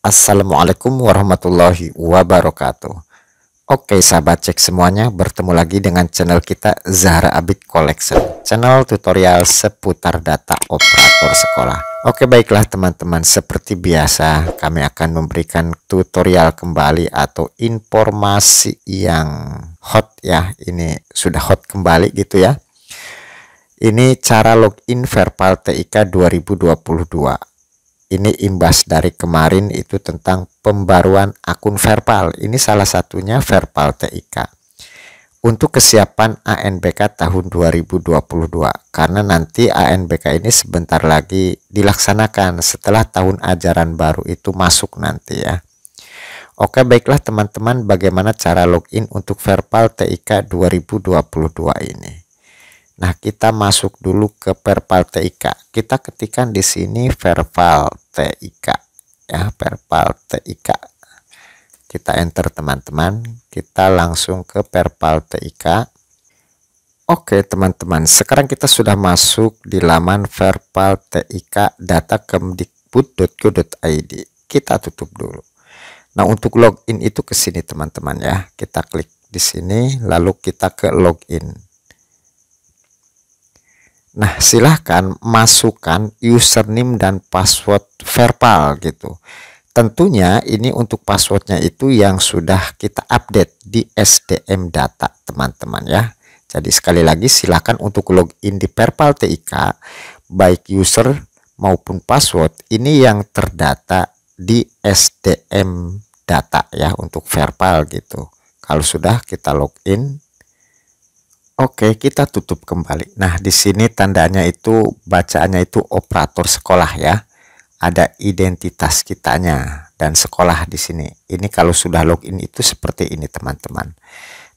Assalamualaikum warahmatullahi wabarakatuh. Oke sahabat cek semuanya, bertemu lagi dengan channel kita Zahra Abid Collection, channel tutorial seputar data operator sekolah. Oke baiklah teman-teman, seperti biasa kami akan memberikan tutorial kembali atau informasi yang hot ya, ini sudah hot kembali gitu ya. Ini cara login verbal TIK 2022 ini imbas dari kemarin itu tentang pembaruan akun verbal ini salah satunya verbal TIK untuk kesiapan ANBK tahun 2022 karena nanti ANBK ini sebentar lagi dilaksanakan setelah tahun ajaran baru itu masuk nanti ya. Oke baiklah teman-teman bagaimana cara login untuk verbal TIK 2022 ini. Nah, kita masuk dulu ke verbal TIK. Kita ketikkan di sini verbal TIK ya, verbal TIK. Kita enter teman-teman, kita langsung ke verbal TIK. Oke, teman-teman. Sekarang kita sudah masuk di laman verbal TIK data kemdikbud.co.id Kita tutup dulu. Nah, untuk login itu ke sini, teman-teman ya. Kita klik di sini lalu kita ke login. Nah, silahkan masukkan username dan password verbal gitu. Tentunya ini untuk passwordnya itu yang sudah kita update di SDM data teman-teman ya. Jadi sekali lagi silahkan untuk login di Perpal TIK baik user maupun password ini yang terdata di SDM data ya untuk Verpal gitu. Kalau sudah kita login Oke, kita tutup kembali. Nah, di sini tandanya itu bacaannya itu operator sekolah ya. Ada identitas kitanya dan sekolah di sini. Ini kalau sudah login itu seperti ini teman-teman.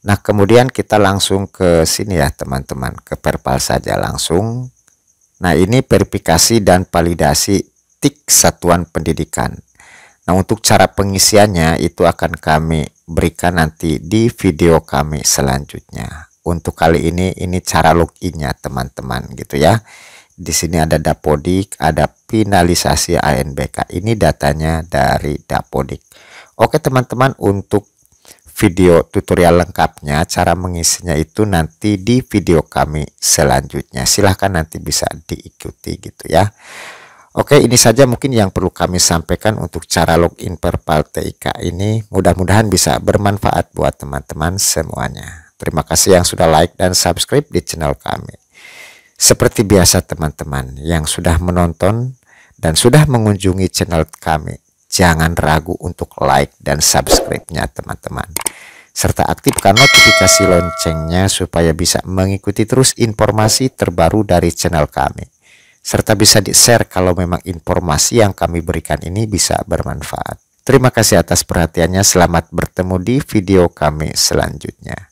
Nah, kemudian kita langsung ke sini ya teman-teman, ke perpal saja langsung. Nah, ini verifikasi dan validasi tik satuan pendidikan. Nah, untuk cara pengisiannya itu akan kami berikan nanti di video kami selanjutnya untuk kali ini ini cara loginnya teman-teman gitu ya di sini ada dapodik ada finalisasi ANBK ini datanya dari dapodik Oke teman-teman untuk video tutorial lengkapnya cara mengisinya itu nanti di video kami selanjutnya silahkan nanti bisa diikuti gitu ya Oke ini saja mungkin yang perlu kami sampaikan untuk cara login perpal TIK ini mudah-mudahan bisa bermanfaat buat teman-teman semuanya Terima kasih yang sudah like dan subscribe di channel kami. Seperti biasa teman-teman yang sudah menonton dan sudah mengunjungi channel kami, jangan ragu untuk like dan subscribe-nya teman-teman. Serta aktifkan notifikasi loncengnya supaya bisa mengikuti terus informasi terbaru dari channel kami. Serta bisa di-share kalau memang informasi yang kami berikan ini bisa bermanfaat. Terima kasih atas perhatiannya. Selamat bertemu di video kami selanjutnya.